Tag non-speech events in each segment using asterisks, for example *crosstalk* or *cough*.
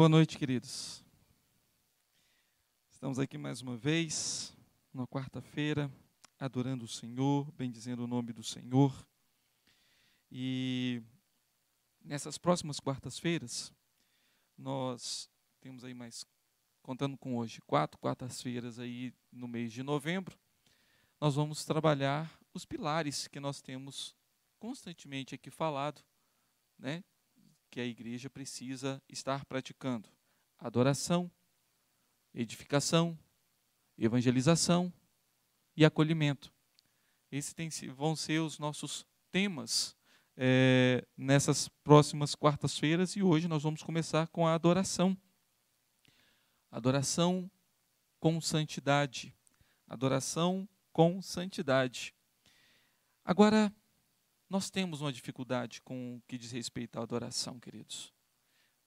Boa noite, queridos. Estamos aqui mais uma vez, na quarta-feira, adorando o Senhor, bendizendo o nome do Senhor. E nessas próximas quartas-feiras, nós temos aí mais, contando com hoje, quatro quartas-feiras aí no mês de novembro, nós vamos trabalhar os pilares que nós temos constantemente aqui falado, né? que a igreja precisa estar praticando: adoração, edificação, evangelização e acolhimento. Esses vão ser os nossos temas é, nessas próximas quartas-feiras e hoje nós vamos começar com a adoração. Adoração com santidade. Adoração com santidade. Agora, nós temos uma dificuldade com o que diz respeito à adoração, queridos.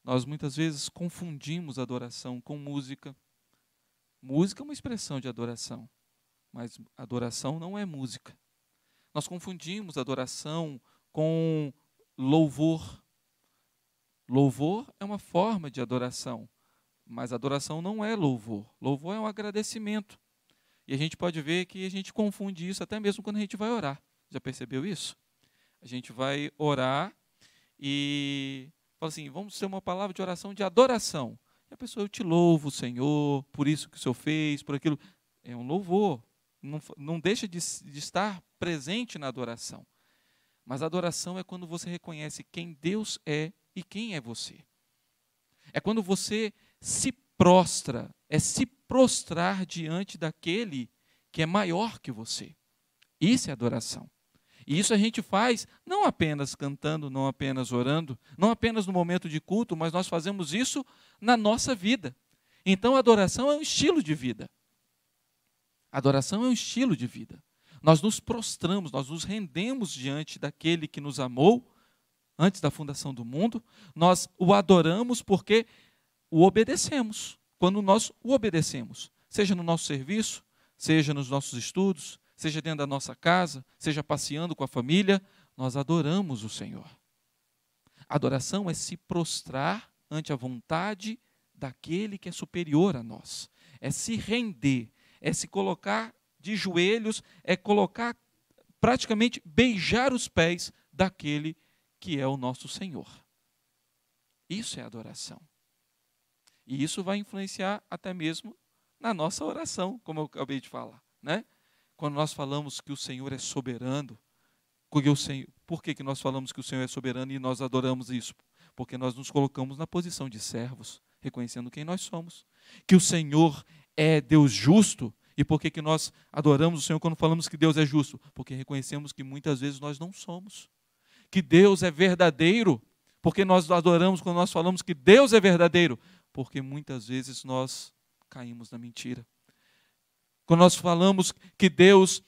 Nós muitas vezes confundimos adoração com música. Música é uma expressão de adoração, mas adoração não é música. Nós confundimos adoração com louvor. Louvor é uma forma de adoração, mas adoração não é louvor. Louvor é um agradecimento. E a gente pode ver que a gente confunde isso até mesmo quando a gente vai orar. Já percebeu isso? A gente vai orar e fala assim: vamos ter uma palavra de oração de adoração. E a pessoa, eu te louvo, Senhor, por isso que o Senhor fez, por aquilo. É um louvor. Não, não deixa de, de estar presente na adoração. Mas a adoração é quando você reconhece quem Deus é e quem é você. É quando você se prostra, é se prostrar diante daquele que é maior que você. Isso é adoração. E isso a gente faz não apenas cantando, não apenas orando, não apenas no momento de culto, mas nós fazemos isso na nossa vida. Então, adoração é um estilo de vida. adoração é um estilo de vida. Nós nos prostramos, nós nos rendemos diante daquele que nos amou antes da fundação do mundo. Nós o adoramos porque o obedecemos. Quando nós o obedecemos, seja no nosso serviço, seja nos nossos estudos, seja dentro da nossa casa, seja passeando com a família, nós adoramos o Senhor. Adoração é se prostrar ante a vontade daquele que é superior a nós, é se render, é se colocar de joelhos, é colocar, praticamente beijar os pés daquele que é o nosso Senhor. Isso é adoração. E isso vai influenciar até mesmo na nossa oração, como eu acabei de falar, né? Quando nós falamos que o Senhor é soberano, porque o Senhor, por que, que nós falamos que o Senhor é soberano e nós adoramos isso? Porque nós nos colocamos na posição de servos, reconhecendo quem nós somos. Que o Senhor é Deus justo, e por que, que nós adoramos o Senhor quando falamos que Deus é justo? Porque reconhecemos que muitas vezes nós não somos. Que Deus é verdadeiro, porque nós adoramos quando nós falamos que Deus é verdadeiro, porque muitas vezes nós caímos na mentira. Quando nós falamos que Deus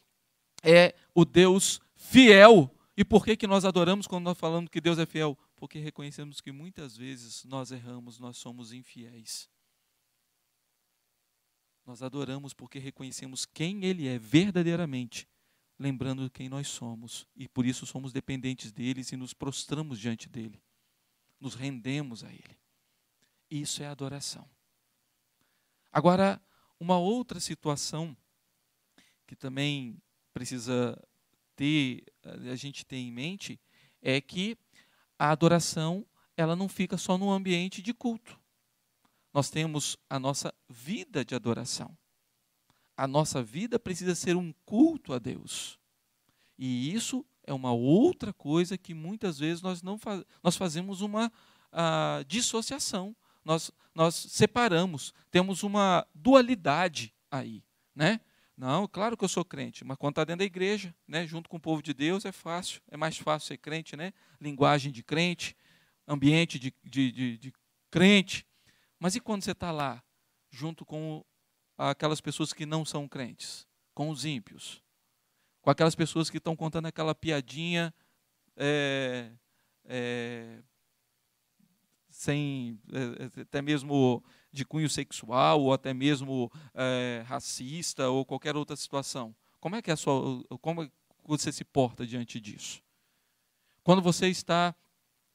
é o Deus fiel, e por que, que nós adoramos quando nós falamos que Deus é fiel? Porque reconhecemos que muitas vezes nós erramos, nós somos infiéis. Nós adoramos porque reconhecemos quem Ele é verdadeiramente, lembrando quem nós somos, e por isso somos dependentes deles e nos prostramos diante dele, nos rendemos a Ele. Isso é adoração. Agora, uma outra situação que também precisa ter, eh, a gente ter em mente, é que a adoração ela não fica só no ambiente de culto. Nós temos a nossa vida de adoração. A nossa vida precisa ser um culto a Deus. E isso é uma outra coisa que muitas vezes nós não faz, nós fazemos uma a, ah, dissociação. Nós nós separamos, temos uma dualidade aí, né? Não, claro que eu sou crente, mas quando está dentro da igreja, né, junto com o povo de Deus, é fácil, é mais fácil ser crente, né? Linguagem de crente, ambiente de, de, de, de crente. Mas e quando você está lá, junto com aquelas pessoas que não são crentes, com os ímpios, com aquelas pessoas que estão contando aquela piadinha é, é, sem é, é, até mesmo de cunho sexual ou até mesmo é, racista ou qualquer outra situação. Como é que é a sua, como é você se porta diante disso? Quando você está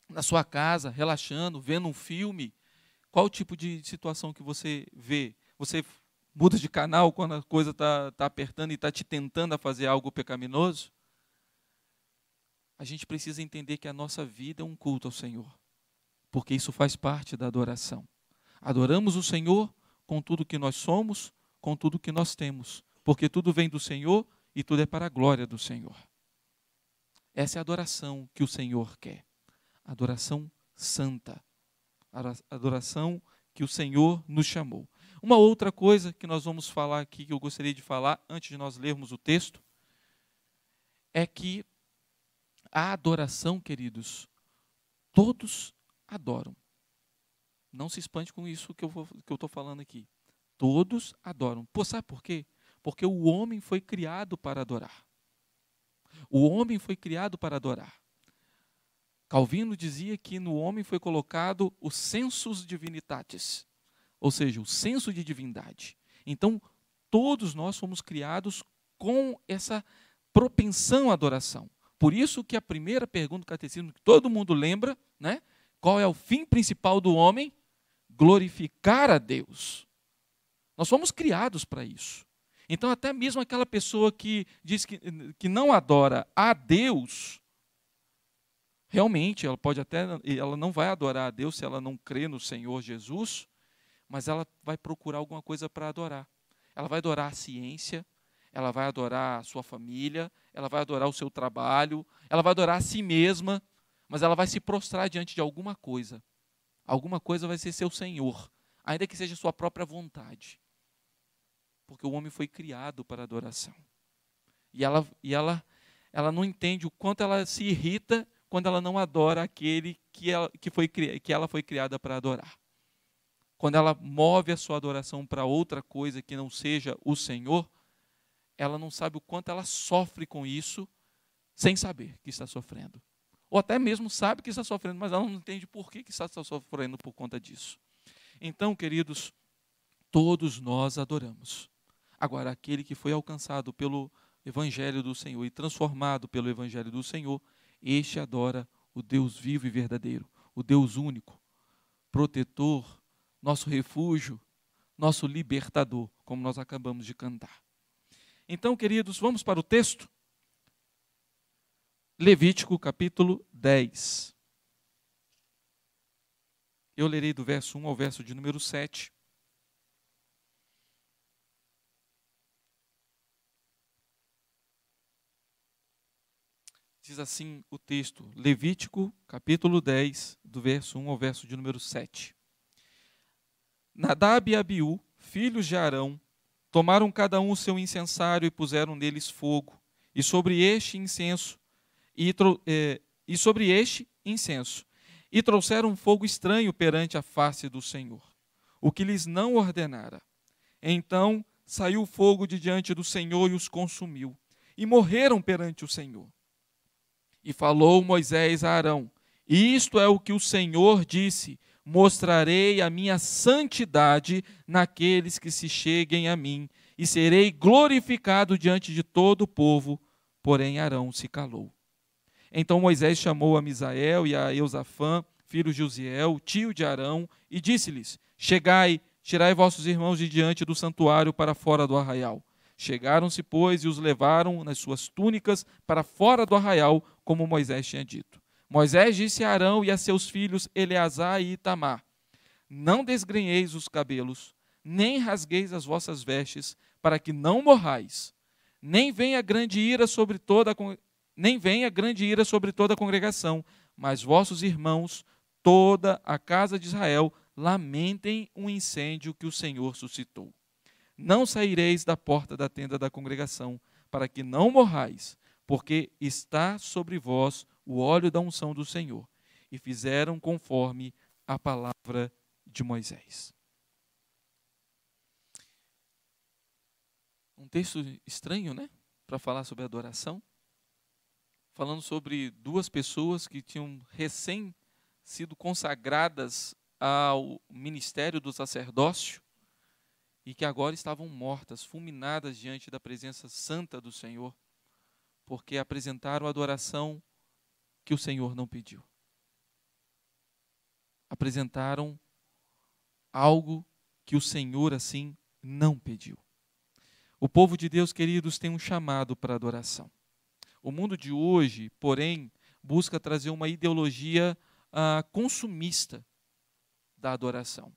na sua casa, relaxando, vendo um filme, qual tipo de situação que você vê? Você muda de canal quando a coisa está tá apertando e está te tentando a fazer algo pecaminoso? A gente precisa entender que a nossa vida é um culto ao Senhor porque isso faz parte da adoração. Adoramos o Senhor com tudo que nós somos, com tudo que nós temos, porque tudo vem do Senhor e tudo é para a glória do Senhor. Essa é a adoração que o Senhor quer. Adoração santa. Adoração que o Senhor nos chamou. Uma outra coisa que nós vamos falar aqui, que eu gostaria de falar antes de nós lermos o texto, é que a adoração, queridos, todos adoram. Não se espante com isso que eu estou falando aqui. Todos adoram. Pô, sabe por quê? Porque o homem foi criado para adorar. O homem foi criado para adorar. Calvino dizia que no homem foi colocado o sensus divinitatis, ou seja, o senso de divindade. Então, todos nós fomos criados com essa propensão à adoração. Por isso que a primeira pergunta do catecismo que todo mundo lembra, né? Qual é o fim principal do homem? Glorificar a Deus. Nós fomos criados para isso. Então, até mesmo aquela pessoa que diz que, que não adora a Deus, realmente ela pode até, ela não vai adorar a Deus se ela não crê no Senhor Jesus, mas ela vai procurar alguma coisa para adorar. Ela vai adorar a ciência, ela vai adorar a sua família, ela vai adorar o seu trabalho, ela vai adorar a si mesma mas ela vai se prostrar diante de alguma coisa. Alguma coisa vai ser seu senhor, ainda que seja sua própria vontade. Porque o homem foi criado para adoração. E ela e ela ela não entende o quanto ela se irrita quando ela não adora aquele que ela, que foi, que ela foi criada para adorar. Quando ela move a sua adoração para outra coisa que não seja o Senhor, ela não sabe o quanto ela sofre com isso, sem saber que está sofrendo ou até mesmo sabe que está sofrendo, mas ela não entende por que está sofrendo por conta disso. Então, queridos, todos nós adoramos. Agora, aquele que foi alcançado pelo Evangelho do Senhor e transformado pelo Evangelho do Senhor, este adora o Deus vivo e verdadeiro, o Deus único, protetor, nosso refúgio, nosso libertador, como nós acabamos de cantar. Então, queridos, vamos para o texto? Levítico capítulo 10. Eu lerei do verso 1 ao verso de número 7. Diz assim o texto, Levítico, capítulo 10, do verso 1 ao verso de número 7. Nadab e Abiú, filhos de Arão, tomaram cada um o seu incensário e puseram neles fogo, e sobre este incenso e, eh, e sobre este incenso. E trouxeram um fogo estranho perante a face do Senhor, o que lhes não ordenara. Então saiu fogo de diante do Senhor e os consumiu, e morreram perante o Senhor. E falou Moisés a Arão: Isto é o que o Senhor disse: Mostrarei a minha santidade naqueles que se cheguem a mim, e serei glorificado diante de todo o povo. Porém, Arão se calou. Então Moisés chamou a Misael e a Eusafã, filhos de Uziel, tio de Arão, e disse-lhes: Chegai, tirai vossos irmãos de diante do santuário para fora do arraial. Chegaram-se, pois, e os levaram nas suas túnicas para fora do arraial, como Moisés tinha dito. Moisés disse a Arão e a seus filhos Eleazar e Itamar: Não desgrenheis os cabelos, nem rasgueis as vossas vestes, para que não morrais. Nem venha grande ira sobre toda nem venha grande ira sobre toda a congregação, mas vossos irmãos, toda a casa de Israel, lamentem o incêndio que o Senhor suscitou. Não saireis da porta da tenda da congregação, para que não morrais, porque está sobre vós o óleo da unção do Senhor. E fizeram conforme a palavra de Moisés. Um texto estranho, né? Para falar sobre adoração falando sobre duas pessoas que tinham recém sido consagradas ao ministério do sacerdócio e que agora estavam mortas, fulminadas diante da presença santa do Senhor, porque apresentaram adoração que o Senhor não pediu. Apresentaram algo que o Senhor assim não pediu. O povo de Deus, queridos, tem um chamado para adoração. O mundo de hoje, porém, busca trazer uma ideologia ah, consumista da adoração.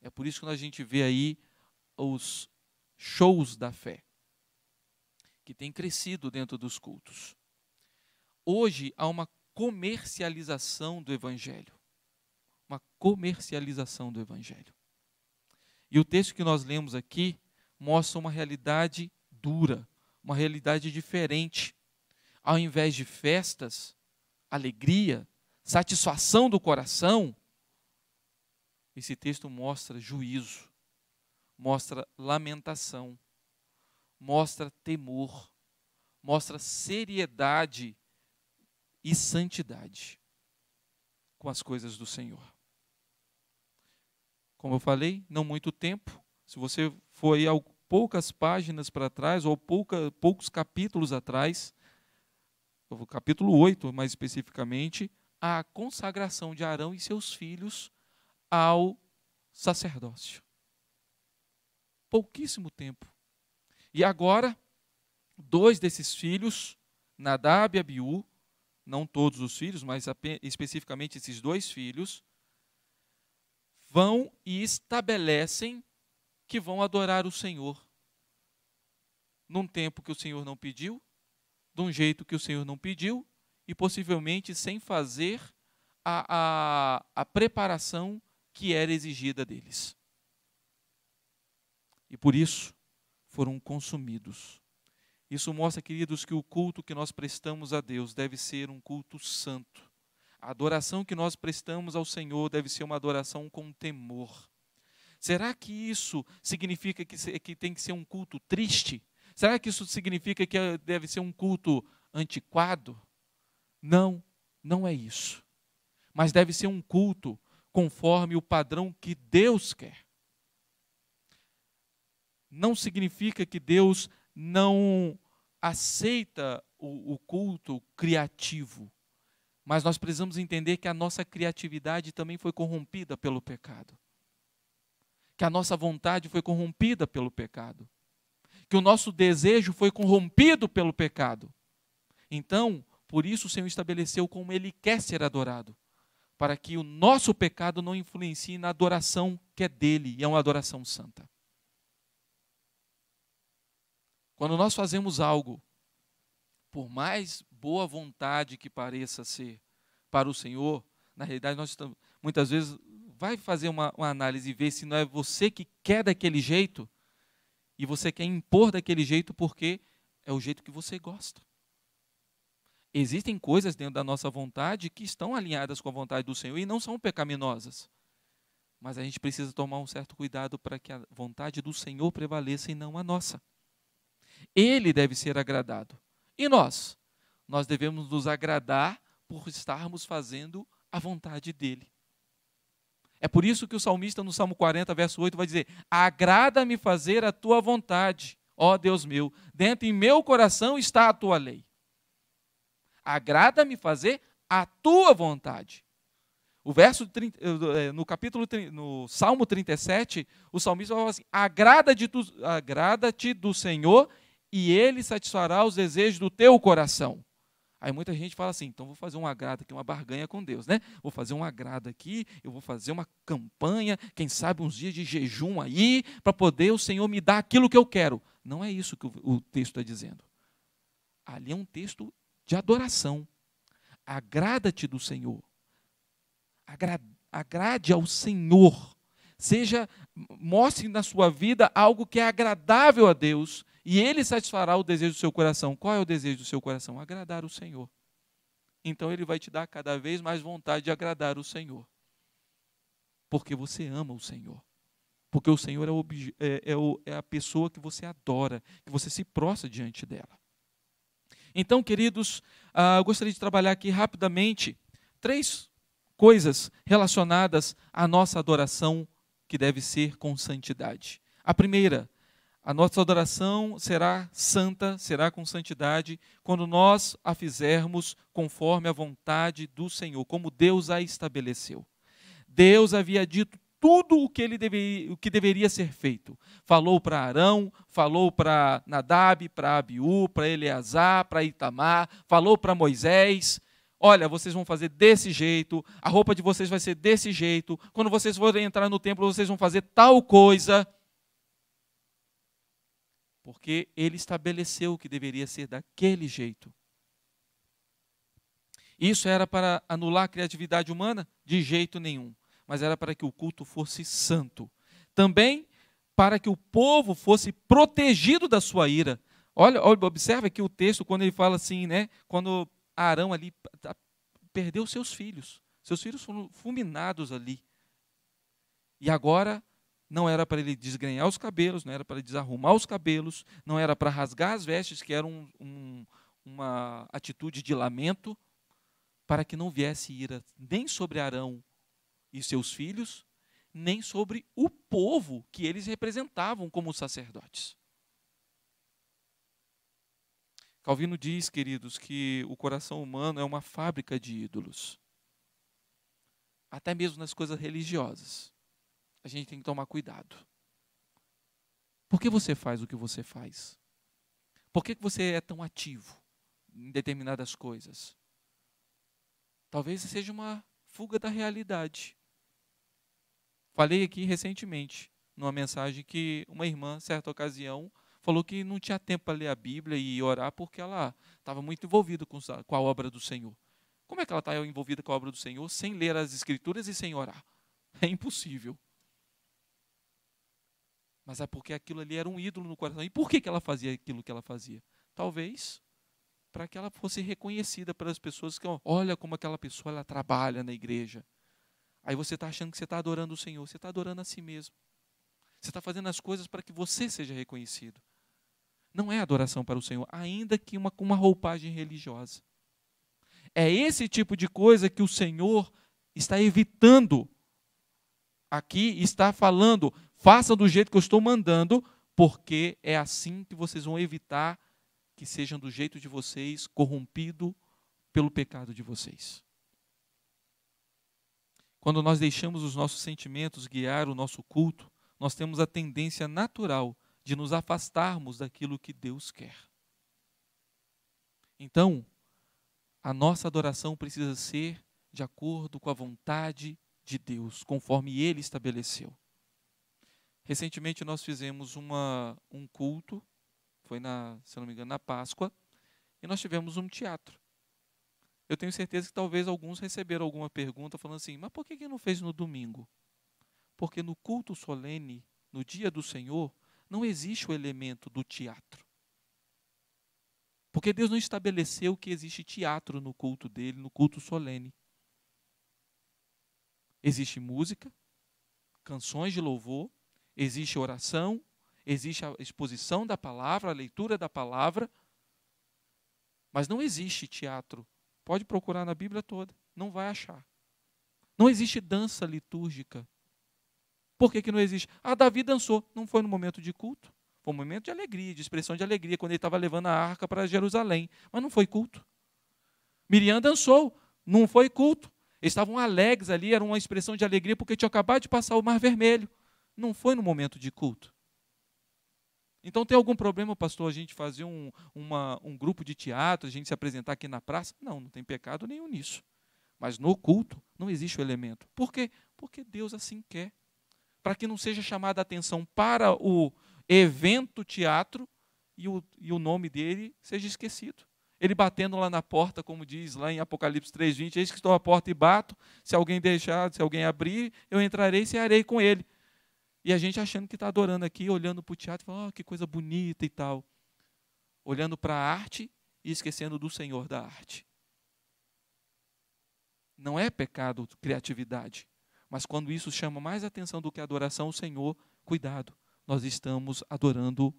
É por isso que a gente vê aí os shows da fé, que tem crescido dentro dos cultos. Hoje há uma comercialização do evangelho. Uma comercialização do evangelho. E o texto que nós lemos aqui mostra uma realidade dura, uma realidade diferente ao invés de festas, alegria, satisfação do coração, esse texto mostra juízo, mostra lamentação, mostra temor, mostra seriedade e santidade com as coisas do Senhor. Como eu falei, não muito tempo. Se você for aí poucas páginas para trás ou pouca, poucos capítulos atrás, o capítulo 8, mais especificamente, a consagração de Arão e seus filhos ao sacerdócio. Pouquíssimo tempo. E agora, dois desses filhos, Nadab e Abiú, não todos os filhos, mas especificamente esses dois filhos, vão e estabelecem que vão adorar o Senhor num tempo que o Senhor não pediu de um jeito que o Senhor não pediu e possivelmente sem fazer a, a, a preparação que era exigida deles. E por isso foram consumidos. Isso mostra, queridos, que o culto que nós prestamos a Deus deve ser um culto santo. A adoração que nós prestamos ao Senhor deve ser uma adoração com temor. Será que isso significa que, que tem que ser um culto triste? Será que isso significa que deve ser um culto antiquado? Não, não é isso. Mas deve ser um culto conforme o padrão que Deus quer. Não significa que Deus não aceita o, o culto criativo, mas nós precisamos entender que a nossa criatividade também foi corrompida pelo pecado, que a nossa vontade foi corrompida pelo pecado que o nosso desejo foi corrompido pelo pecado. Então, por isso o Senhor estabeleceu como ele quer ser adorado, para que o nosso pecado não influencie na adoração que é dele, e é uma adoração santa. Quando nós fazemos algo, por mais boa vontade que pareça ser para o Senhor, na realidade nós estamos, muitas vezes vai fazer uma, uma análise e ver se não é você que quer daquele jeito e você quer impor daquele jeito porque é o jeito que você gosta. Existem coisas dentro da nossa vontade que estão alinhadas com a vontade do Senhor e não são pecaminosas. Mas a gente precisa tomar um certo cuidado para que a vontade do Senhor prevaleça e não a nossa. Ele deve ser agradado. E nós? Nós devemos nos agradar por estarmos fazendo a vontade dele. É por isso que o salmista, no Salmo 40, verso 8, vai dizer: Agrada-me fazer a tua vontade, ó Deus meu, dentro em meu coração está a tua lei. Agrada-me fazer a tua vontade. O verso 30, eh, eh, no capítulo no Salmo 37, o salmista fala assim: Agrada-te agrada do Senhor e ele satisfará os desejos do teu coração. Aí muita gente fala assim, então vou fazer um agrado aqui, uma barganha com Deus, né? Vou fazer um agrado aqui, eu vou fazer uma campanha, quem sabe uns dias de jejum aí, para poder o Senhor me dar aquilo que eu quero. Não é isso que o, texto está dizendo. Ali é um texto de adoração. Agrada-te do Senhor. Agra, agrade ao Senhor. Seja, mostre na sua vida algo que é agradável a Deus e ele satisfará o desejo do seu coração. Qual é o desejo do seu coração? Agradar o Senhor. Então ele vai te dar cada vez mais vontade de agradar o Senhor. Porque você ama o Senhor. Porque o Senhor é, o, é, é, o, é a pessoa que você adora, que você se prostra diante dela. Então, queridos, ah, eu gostaria de trabalhar aqui rapidamente três coisas relacionadas à nossa adoração que deve ser com santidade. A primeira, a nossa adoração será santa, será com santidade, quando nós a fizermos conforme a vontade do Senhor, como Deus a estabeleceu. Deus havia dito tudo o que, ele deveria, o que deveria ser feito. Falou para Arão, falou para Nadab, para Abiú, para Eleazar, para Itamar, falou para Moisés. Olha, vocês vão fazer desse jeito, a roupa de vocês vai ser desse jeito, quando vocês forem entrar no templo, vocês vão fazer tal coisa porque ele estabeleceu que deveria ser daquele jeito. Isso era para anular a criatividade humana? De jeito nenhum. Mas era para que o culto fosse santo. Também para que o povo fosse protegido da sua ira. Olha, olha observa que o texto, quando ele fala assim, né? Quando Arão ali tá, perdeu seus filhos. Seus filhos foram fulminados ali. E agora não era para ele desgrenhar os cabelos, não era para ele desarrumar os cabelos, não era para rasgar as vestes, que era um, um, uma atitude de lamento, para que não viesse ira nem sobre Arão e seus filhos, nem sobre o povo que eles representavam como sacerdotes. Calvino diz, queridos, que o coração humano é uma fábrica de ídolos, até mesmo nas coisas religiosas a gente tem que tomar cuidado. Por que você faz o que você faz? Por que você é tão ativo em determinadas coisas? Talvez seja uma fuga da realidade. Falei aqui recentemente, numa mensagem, que uma irmã, certa ocasião, falou que não tinha tempo para ler a Bíblia e orar porque ela estava muito envolvida com, a obra do Senhor. Como é que ela está envolvida com a obra do Senhor sem ler as Escrituras e sem orar? É impossível. Mas é porque aquilo ali era um ídolo no coração. E por que, que ela fazia aquilo que ela fazia? Talvez para que ela fosse reconhecida pelas pessoas que olha como aquela pessoa ela trabalha na igreja. Aí você está achando que você está adorando o Senhor, você está adorando a si mesmo. Você está fazendo as coisas para que você seja reconhecido. Não é adoração para o Senhor, ainda que uma, com uma roupagem religiosa. É esse tipo de coisa que o Senhor está evitando aqui, está falando, Façam do jeito que eu estou mandando, porque é assim que vocês vão evitar que sejam do jeito de vocês, corrompido pelo pecado de vocês. Quando nós deixamos os nossos sentimentos guiar o nosso culto, nós temos a tendência natural de nos afastarmos daquilo que Deus quer. Então, a nossa adoração precisa ser de acordo com a vontade de Deus, conforme Ele estabeleceu. Recentemente nós fizemos uma, um culto, foi na, se não me engano, na Páscoa, e nós tivemos um teatro. Eu tenho certeza que talvez alguns receberam alguma pergunta falando assim: mas por que, que não fez no domingo? Porque no culto solene, no dia do Senhor, não existe o elemento do teatro. Porque Deus não estabeleceu que existe teatro no culto dele, no culto solene. Existe música, canções de louvor, Existe oração, existe a exposição da palavra, a leitura da palavra, mas não existe teatro. Pode procurar na Bíblia toda, não vai achar. Não existe dança litúrgica. Por que, que não existe? Ah, Davi dançou, não foi no momento de culto. Foi um momento de alegria, de expressão de alegria, quando ele estava levando a arca para Jerusalém, mas não foi culto. Miriam dançou, não foi culto. Eles estavam alegres ali, era uma expressão de alegria, porque tinha acabado de passar o Mar Vermelho. Não foi no momento de culto. Então tem algum problema, pastor, a gente fazer um, uma, um grupo de teatro, a gente se apresentar aqui na praça? Não, não tem pecado nenhum nisso. Mas no culto não existe o elemento. Por quê? Porque Deus assim quer. Para que não seja chamada a atenção para o evento teatro e o, e o nome dele seja esquecido. Ele batendo lá na porta, como diz lá em Apocalipse 3,20, eis que estou à porta e bato, se alguém deixar, se alguém abrir, eu entrarei e cearei com ele. E a gente achando que está adorando aqui, olhando para o teatro, falando, oh, que coisa bonita e tal. Olhando para a arte e esquecendo do Senhor da arte. Não é pecado criatividade, mas quando isso chama mais atenção do que a adoração ao Senhor, cuidado, nós estamos adorando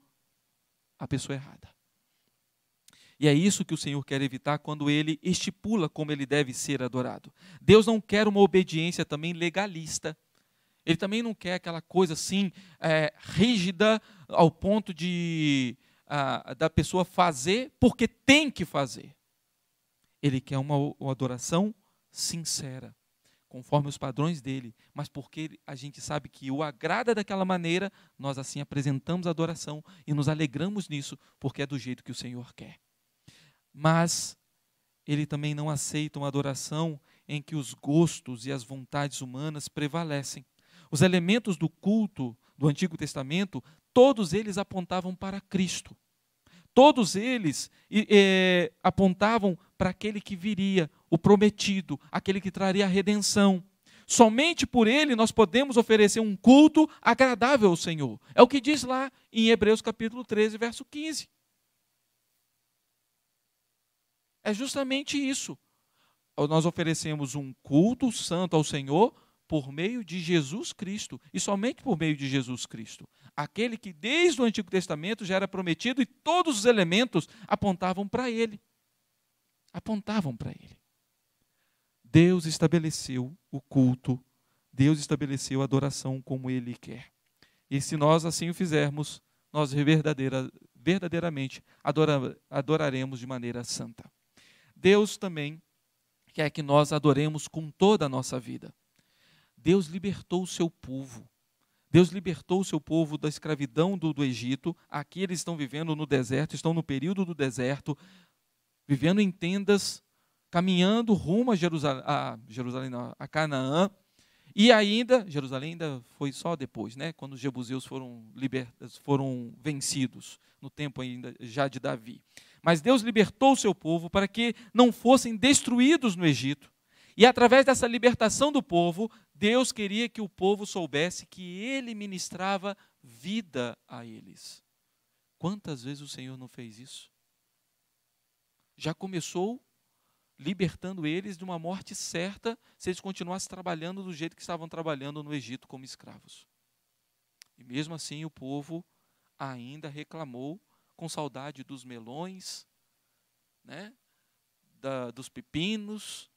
a pessoa errada. E é isso que o Senhor quer evitar quando ele estipula como ele deve ser adorado. Deus não quer uma obediência também legalista, ele também não quer aquela coisa assim é, rígida ao ponto de a, ah, da pessoa fazer porque tem que fazer. Ele quer uma, uma adoração sincera, conforme os padrões dele, mas porque a gente sabe que o agrada daquela maneira, nós assim apresentamos a adoração e nos alegramos nisso, porque é do jeito que o Senhor quer. Mas ele também não aceita uma adoração em que os gostos e as vontades humanas prevalecem. Os elementos do culto do Antigo Testamento, todos eles apontavam para Cristo. Todos eles é, apontavam para aquele que viria, o prometido, aquele que traria a redenção. Somente por ele nós podemos oferecer um culto agradável ao Senhor. É o que diz lá em Hebreus capítulo 13, verso 15. É justamente isso. Nós oferecemos um culto santo ao Senhor por meio de Jesus Cristo, e somente por meio de Jesus Cristo. Aquele que desde o Antigo Testamento já era prometido e todos os elementos apontavam para ele. Apontavam para ele. Deus estabeleceu o culto, Deus estabeleceu a adoração como ele quer. E se nós assim o fizermos, nós verdadeira, verdadeiramente adora, adoraremos de maneira santa. Deus também quer que nós adoremos com toda a nossa vida. Deus libertou o seu povo. Deus libertou o seu povo da escravidão do, do Egito. Aqui eles estão vivendo no deserto, estão no período do deserto, vivendo em tendas, caminhando rumo a Jerusalém, a, Jerusalém, a Canaã. E ainda, Jerusalém ainda foi só depois, né? quando os jebuseus foram, libertas, foram vencidos, no tempo ainda já de Davi. Mas Deus libertou o seu povo para que não fossem destruídos no Egito. E através dessa libertação do povo, Deus queria que o povo soubesse que ele ministrava vida a eles. Quantas vezes o Senhor não fez isso? Já começou libertando eles de uma morte certa se eles continuassem trabalhando do jeito que estavam trabalhando no Egito como escravos. E mesmo assim o povo ainda reclamou com saudade dos melões, né? Da, dos pepinos,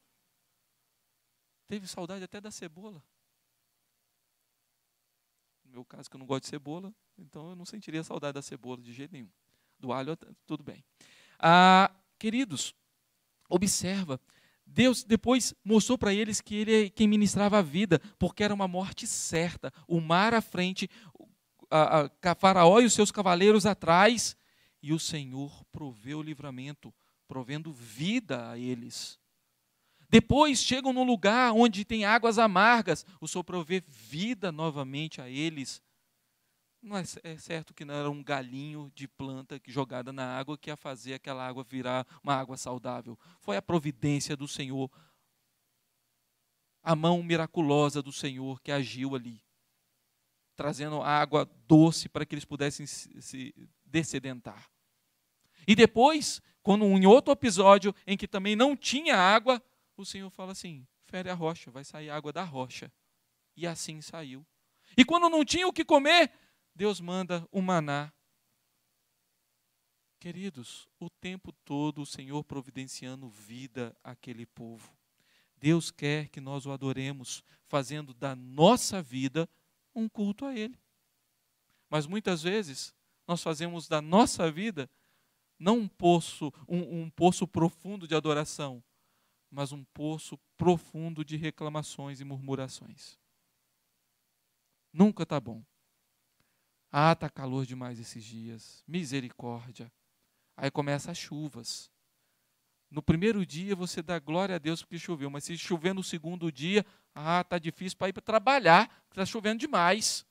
Teve saudade até da cebola. No meu caso, que eu não gosto de cebola, então eu não sentiria saudade da cebola de jeito nenhum. Do alho, tudo bem. Ah, queridos, observa. Deus depois mostrou para eles que ele é quem ministrava a vida, porque era uma morte certa. O mar à frente, a, a, Faraó e os seus cavaleiros atrás, e o Senhor proveu o livramento, provendo vida a eles. Depois chegam num lugar onde tem águas amargas, o Senhor provê vida novamente a eles. Não é, é certo que não era um galinho de planta jogada na água que ia fazer aquela água virar uma água saudável. Foi a providência do Senhor, a mão miraculosa do Senhor que agiu ali, trazendo água doce para que eles pudessem se dessedentar. E depois, quando em outro episódio em que também não tinha água, o Senhor fala assim: fere a rocha, vai sair água da rocha. E assim saiu. E quando não tinha o que comer, Deus manda o maná. Queridos, o tempo todo o Senhor providenciando vida àquele povo. Deus quer que nós o adoremos, fazendo da nossa vida um culto a Ele. Mas muitas vezes nós fazemos da nossa vida não um poço, um, um poço profundo de adoração, mas um poço profundo de reclamações e murmurações. Nunca está bom. Ah, está calor demais esses dias. Misericórdia. Aí começa as chuvas. No primeiro dia você dá glória a Deus porque choveu, mas se chover no segundo dia, ah, tá difícil para ir para trabalhar, está chovendo demais.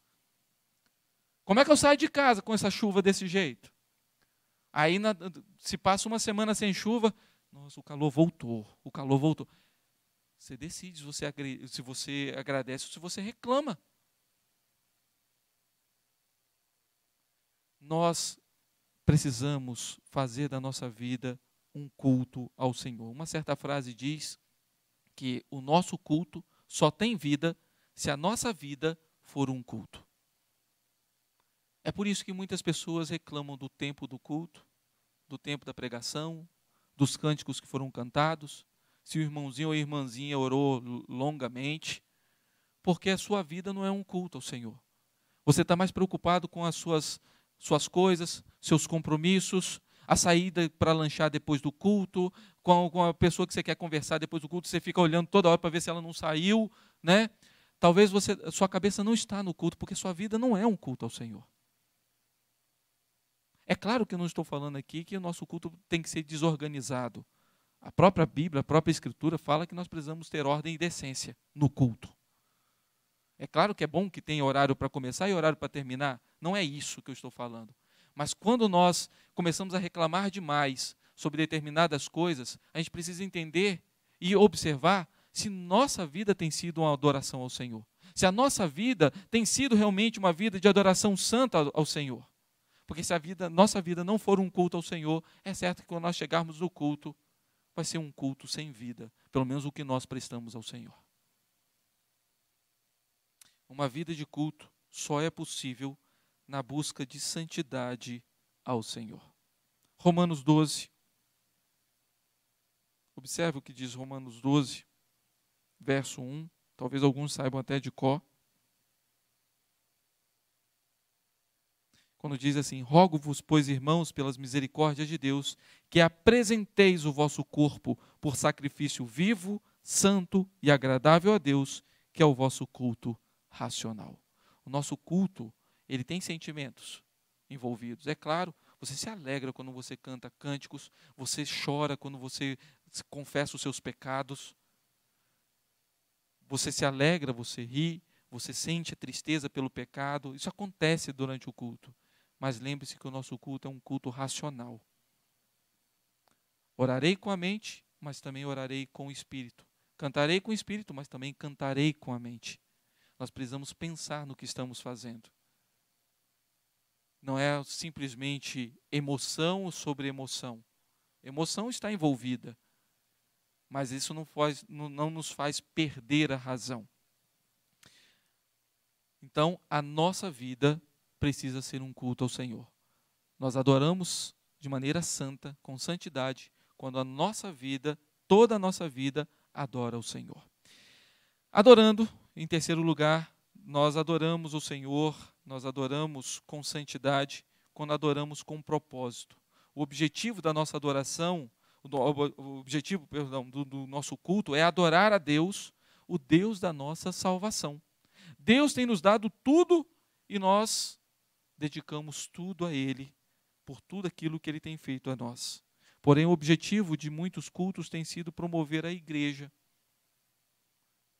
Como é que eu saio de casa com essa chuva desse jeito? Aí na, se passa uma semana sem chuva, nossa, o calor voltou, o calor voltou. Você decide se você, se você agradece ou se você reclama. Nós precisamos fazer da nossa vida um culto ao Senhor. Uma certa frase diz que o nosso culto só tem vida se a nossa vida for um culto. É por isso que muitas pessoas reclamam do tempo do culto, do tempo da pregação, dos cânticos que foram cantados, se o irmãozinho ou a irmãzinha orou longamente, porque a sua vida não é um culto ao Senhor. Você está mais preocupado com as suas, suas coisas, seus compromissos, a saída para lanchar depois do culto, com a, com a pessoa que você quer conversar depois do culto, você fica olhando toda hora para ver se ela não saiu, né? Talvez você, sua cabeça não está no culto, porque sua vida não é um culto ao Senhor. É claro que eu não estou falando aqui que o nosso culto tem que ser desorganizado. A própria Bíblia, a própria Escritura fala que nós precisamos ter ordem e decência no culto. É claro que é bom que tenha horário para começar e horário para terminar. Não é isso que eu estou falando. Mas quando nós começamos a reclamar demais sobre determinadas coisas, a gente precisa entender e observar se nossa vida tem sido uma adoração ao Senhor. Se a nossa vida tem sido realmente uma vida de adoração santa ao Senhor. Porque se a vida, nossa vida não for um culto ao Senhor, é certo que quando nós chegarmos no culto, vai ser um culto sem vida, pelo menos o que nós prestamos ao Senhor. Uma vida de culto só é possível na busca de santidade ao Senhor. Romanos 12. Observe o que diz Romanos 12, verso 1. Talvez alguns saibam até de có quando diz assim: Rogo-vos, pois, irmãos, pelas misericórdias de Deus, que apresenteis o vosso corpo por sacrifício vivo, santo e agradável a Deus, que é o vosso culto racional. O nosso culto, ele tem sentimentos envolvidos. É claro, você se alegra quando você canta cânticos, você chora quando você confessa os seus pecados. Você se alegra, você ri, você sente a tristeza pelo pecado. Isso acontece durante o culto. Mas lembre-se que o nosso culto é um culto racional. Orarei com a mente, mas também orarei com o espírito. Cantarei com o espírito, mas também cantarei com a mente. Nós precisamos pensar no que estamos fazendo. Não é simplesmente emoção sobre emoção. Emoção está envolvida, mas isso não, faz, não, não nos faz perder a razão. Então, a nossa vida precisa ser um culto ao Senhor. Nós adoramos de maneira santa, com santidade, quando a nossa vida, toda a nossa vida, adora o Senhor. Adorando, em terceiro lugar, nós adoramos o Senhor, nós adoramos com santidade, quando adoramos com propósito. O objetivo da nossa adoração, o objetivo, perdão, do, do nosso culto é adorar a Deus, o Deus da nossa salvação. Deus tem nos dado tudo e nós dedicamos tudo a Ele, por tudo aquilo que Ele tem feito a nós. Porém, o objetivo de muitos cultos tem sido promover a igreja.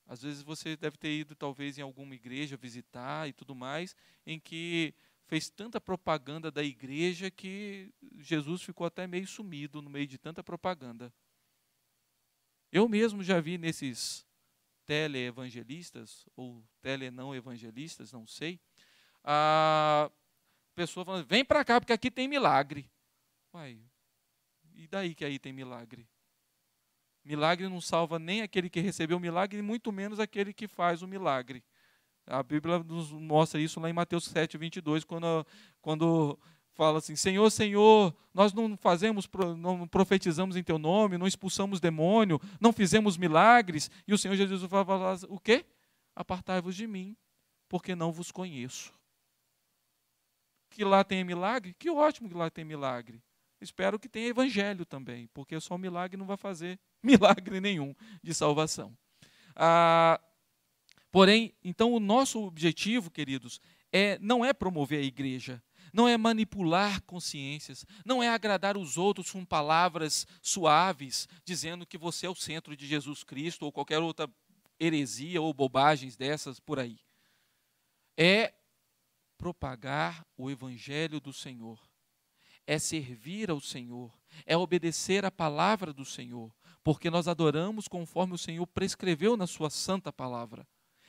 Às vezes você deve ter ido, talvez, em alguma igreja visitar e tudo mais, em que fez tanta propaganda da igreja que Jesus ficou até meio sumido no meio de tanta propaganda. Eu mesmo já vi nesses teleevangelistas, ou tele não evangelistas, não sei, a pessoa falando, vem para cá, porque aqui tem milagre. Uai, e daí que aí tem milagre? Milagre não salva nem aquele que recebeu o milagre, muito menos aquele que faz o milagre. A Bíblia nos mostra isso lá em Mateus 7, 22, quando, quando fala assim: Senhor, Senhor, nós não fazemos, não profetizamos em Teu nome, não expulsamos demônio, não fizemos milagres. E o Senhor Jesus fala: O quê? Apartai-vos de mim, porque não vos conheço que lá tenha milagre, que ótimo que lá tem milagre. Espero que tenha evangelho também, porque só o milagre não vai fazer *laughs* milagre nenhum de salvação. Ah, porém, então o nosso objetivo, queridos, é não é promover a igreja, não é manipular consciências, não é agradar os outros com palavras suaves, dizendo que você é o centro de Jesus Cristo ou qualquer outra heresia ou bobagens dessas por aí. É propagar o evangelho do Senhor, é servir ao Senhor, é obedecer à palavra do Senhor, porque nós adoramos conforme o Senhor prescreveu na sua santa palavra.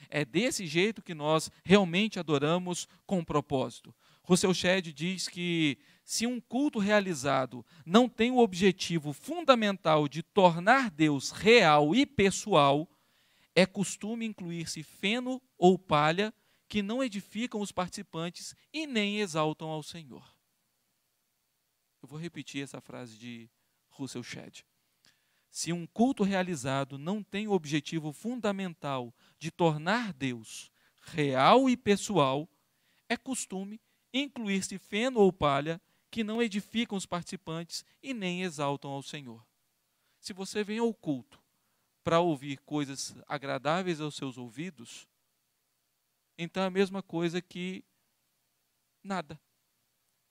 É desse jeito que nós realmente adoramos com propósito. Russell Shedd diz que se um culto realizado não tem o objetivo fundamental de tornar Deus real e pessoal, é costume incluir-se feno ou palha que não edificam os participantes e nem exaltam ao Senhor. Eu vou repetir essa frase de Russell Shedd. Se um culto realizado não tem o objetivo fundamental de tornar Deus real e pessoal, é costume incluir-se feno ou palha que não edificam os participantes e nem exaltam ao Senhor. Se você vem ao culto para ouvir coisas agradáveis aos seus ouvidos, então é a mesma coisa que nada.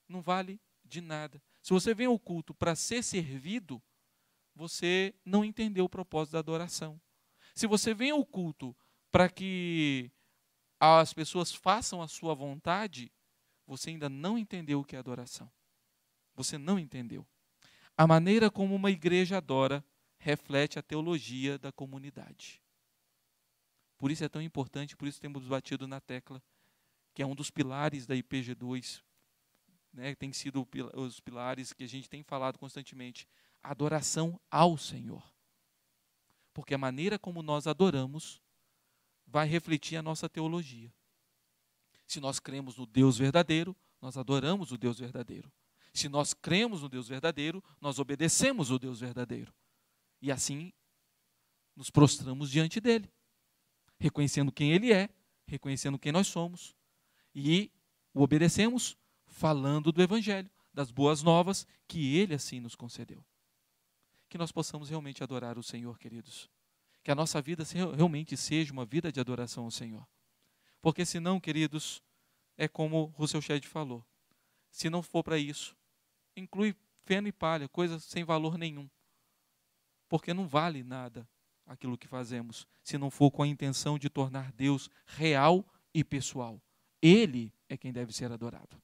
Não vale de nada. Se você vem ao culto para ser servido, você não entendeu o propósito da adoração. Se você vem ao culto para que as pessoas façam a sua vontade, você ainda não entendeu o que é adoração. Você não entendeu. A maneira como uma igreja adora reflete a teologia da comunidade. Por isso é tão importante, por isso temos batido na tecla, que é um dos pilares da IPG2. Né, tem sido os pilares que a gente tem falado constantemente. adoração ao Senhor. Porque a maneira como nós adoramos vai refletir a nossa teologia. Se nós cremos no Deus verdadeiro, nós adoramos o Deus verdadeiro. Se nós cremos no Deus verdadeiro, nós obedecemos o Deus verdadeiro. E assim nos prostramos diante dele reconhecendo quem Ele é, reconhecendo quem nós somos, e o obedecemos falando do Evangelho, das boas novas que Ele assim nos concedeu. Que nós possamos realmente adorar o Senhor, queridos. Que a nossa vida realmente seja uma vida de adoração ao Senhor. Porque senão, queridos, é como Russell Shedd falou: se não for para isso, inclui feno e palha, coisas sem valor nenhum, porque não vale nada aquilo que fazemos, se não for com a intenção de tornar Deus real e pessoal. Ele é quem deve ser adorado.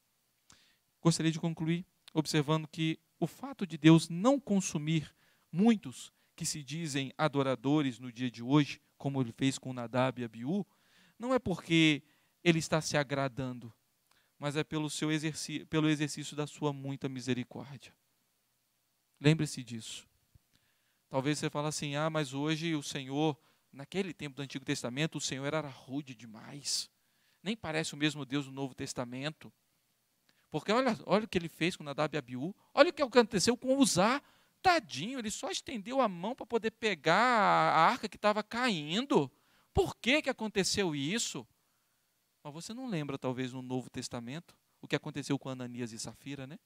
Gostaria de concluir observando que o fato de Deus não consumir muitos que se dizem adoradores no dia de hoje, como ele fez com Nadab e Abiú, não é porque ele está se agradando, mas é pelo, seu exercício, pelo exercício da sua muita misericórdia. Lembre-se disso. Talvez você fale assim: ah, mas hoje o Senhor, naquele tempo do Antigo Testamento, o Senhor era rude demais. Nem parece o mesmo Deus do Novo Testamento. Porque olha, olha o que ele fez com Nadab e Abiú, olha o que aconteceu com Usar Tadinho, ele só estendeu a mão para poder pegar a arca que estava caindo. Por que, que aconteceu isso? Mas você não lembra, talvez, no Novo Testamento, o que aconteceu com Ananias e Safira, né?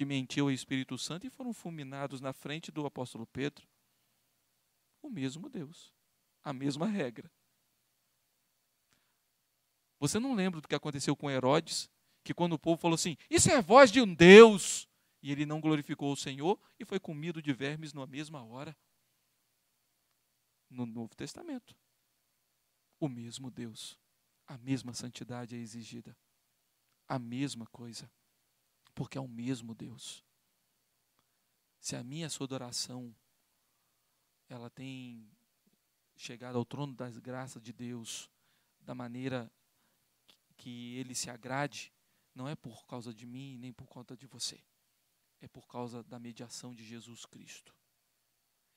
que mentiu ao Espírito Santo e foram fulminados na frente do apóstolo Pedro. O mesmo Deus, a mesma regra. Você não lembra do que aconteceu com Herodes, que quando o povo falou assim: Isso é voz de um Deus! E ele não glorificou o Senhor e foi comido de vermes na mesma hora. No Novo Testamento, o mesmo Deus, a mesma santidade é exigida, a mesma coisa porque é o mesmo Deus. Se a minha sua adoração ela tem chegado ao trono das graças de Deus da maneira que ele se agrade, não é por causa de mim nem por conta de você. É por causa da mediação de Jesus Cristo.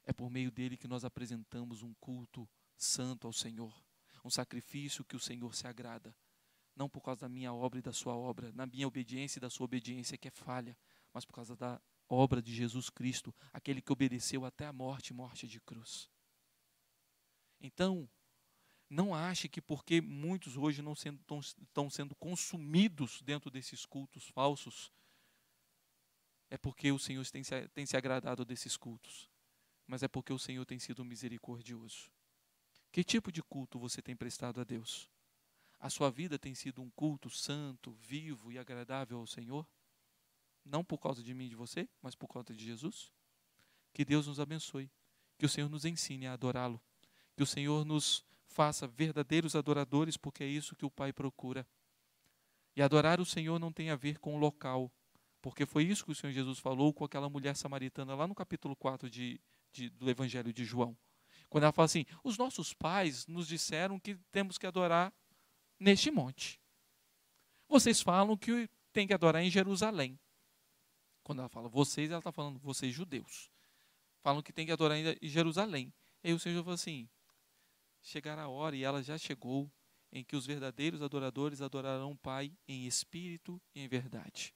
É por meio dele que nós apresentamos um culto santo ao Senhor, um sacrifício que o Senhor se agrada, não por causa da minha obra e da sua obra, na minha obediência e da sua obediência que é falha, mas por causa da obra de Jesus Cristo, aquele que obedeceu até a morte, morte de cruz. Então, não ache que porque muitos hoje não sendo, estão sendo consumidos dentro desses cultos falsos, é porque o Senhor tem se, tem se agradado desses cultos, mas é porque o Senhor tem sido misericordioso. Que tipo de culto você tem prestado a Deus? A sua vida tem sido um culto santo, vivo e agradável ao Senhor? Não por causa de mim e de você, mas por conta de Jesus? Que Deus nos abençoe, que o Senhor nos ensine a adorá-lo, que o Senhor nos faça verdadeiros adoradores, porque é isso que o Pai procura. E adorar o Senhor não tem a ver com o local, porque foi isso que o Senhor Jesus falou com aquela mulher samaritana lá no capítulo 4 de, de, do Evangelho de João. Quando ela fala assim: Os nossos pais nos disseram que temos que adorar neste monte. Vocês falam que tem que adorar em Jerusalém. Quando ela fala vocês, ela está falando vocês judeus. Falam que tem que adorar em Jerusalém. E aí o Senhor falou assim: chegará a hora, e ela já chegou, em que os verdadeiros adoradores adorarão o Pai em espírito e em verdade.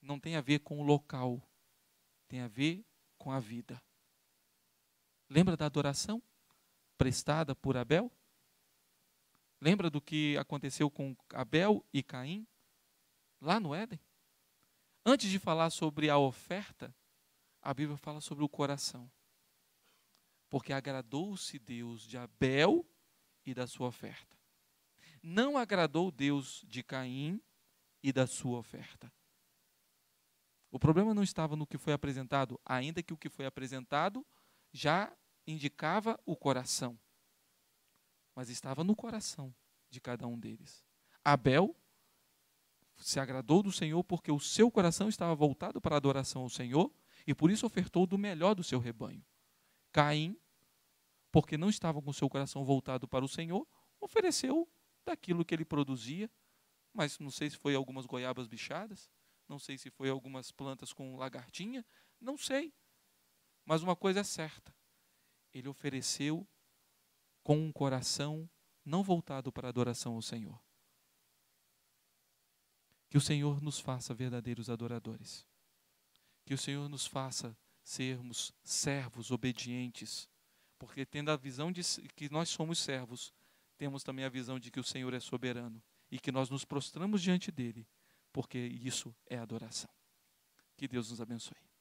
Não tem a ver com o local, tem a ver com a vida. Lembra da adoração prestada por Abel? Lembra do que aconteceu com Abel e Caim? Lá no Éden? Antes de falar sobre a oferta, a Bíblia fala sobre o coração. Porque agradou-se Deus de Abel e da sua oferta. Não agradou Deus de Caim e da sua oferta. O problema não estava no que foi apresentado, ainda que o que foi apresentado já indicava o coração mas estava no coração de cada um deles. Abel se agradou do Senhor porque o seu coração estava voltado para a adoração ao Senhor e por isso ofertou do melhor do seu rebanho. Caim, porque não estava com o seu coração voltado para o Senhor, ofereceu daquilo que ele produzia, mas não sei se foi algumas goiabas bichadas, não sei se foi algumas plantas com lagartinha, não sei. Mas uma coisa é certa: ele ofereceu com um coração não voltado para a adoração ao Senhor. Que o Senhor nos faça verdadeiros adoradores. Que o Senhor nos faça sermos servos obedientes, porque tendo a visão de que nós somos servos, temos também a visão de que o Senhor é soberano e que nós nos prostramos diante dele, porque isso é adoração. Que Deus nos abençoe.